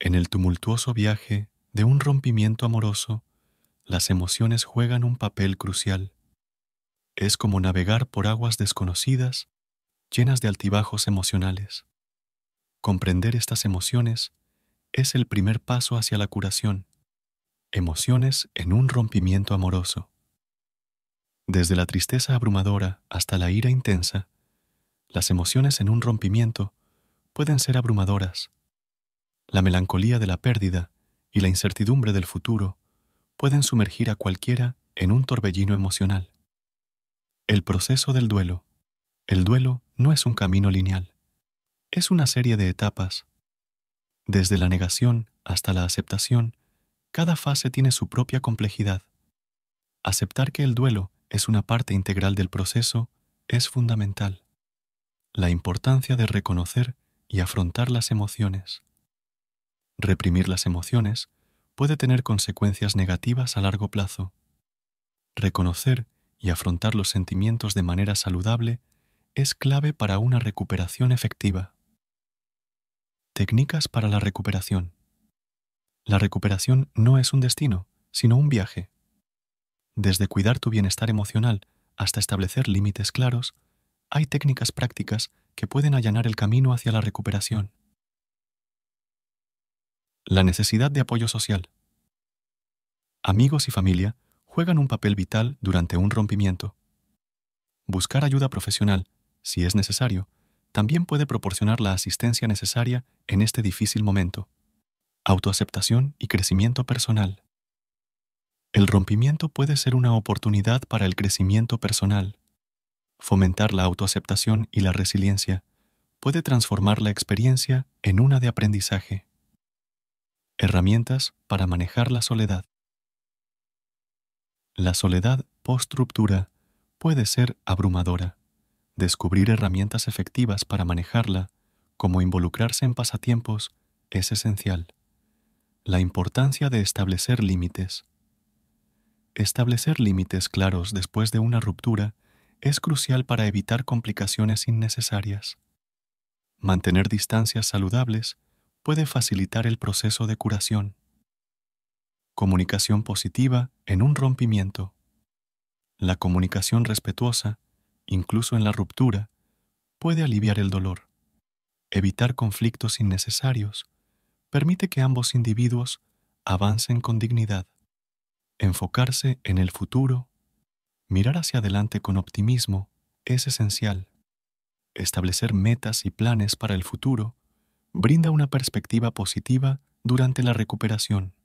En el tumultuoso viaje de un rompimiento amoroso, las emociones juegan un papel crucial. Es como navegar por aguas desconocidas, llenas de altibajos emocionales. Comprender estas emociones es el primer paso hacia la curación. Emociones en un rompimiento amoroso. Desde la tristeza abrumadora hasta la ira intensa, las emociones en un rompimiento pueden ser abrumadoras, la melancolía de la pérdida y la incertidumbre del futuro pueden sumergir a cualquiera en un torbellino emocional. El proceso del duelo. El duelo no es un camino lineal. Es una serie de etapas. Desde la negación hasta la aceptación, cada fase tiene su propia complejidad. Aceptar que el duelo es una parte integral del proceso es fundamental. La importancia de reconocer y afrontar las emociones. Reprimir las emociones puede tener consecuencias negativas a largo plazo. Reconocer y afrontar los sentimientos de manera saludable es clave para una recuperación efectiva. Técnicas para la recuperación. La recuperación no es un destino, sino un viaje. Desde cuidar tu bienestar emocional hasta establecer límites claros, hay técnicas prácticas que pueden allanar el camino hacia la recuperación. La necesidad de apoyo social. Amigos y familia juegan un papel vital durante un rompimiento. Buscar ayuda profesional, si es necesario, también puede proporcionar la asistencia necesaria en este difícil momento. Autoaceptación y crecimiento personal. El rompimiento puede ser una oportunidad para el crecimiento personal. Fomentar la autoaceptación y la resiliencia puede transformar la experiencia en una de aprendizaje. Herramientas para manejar la soledad. La soledad post-ruptura puede ser abrumadora. Descubrir herramientas efectivas para manejarla, como involucrarse en pasatiempos, es esencial. La importancia de establecer límites. Establecer límites claros después de una ruptura es crucial para evitar complicaciones innecesarias. Mantener distancias saludables puede facilitar el proceso de curación. Comunicación positiva en un rompimiento. La comunicación respetuosa, incluso en la ruptura, puede aliviar el dolor. Evitar conflictos innecesarios permite que ambos individuos avancen con dignidad. Enfocarse en el futuro, mirar hacia adelante con optimismo, es esencial. Establecer metas y planes para el futuro brinda una perspectiva positiva durante la recuperación.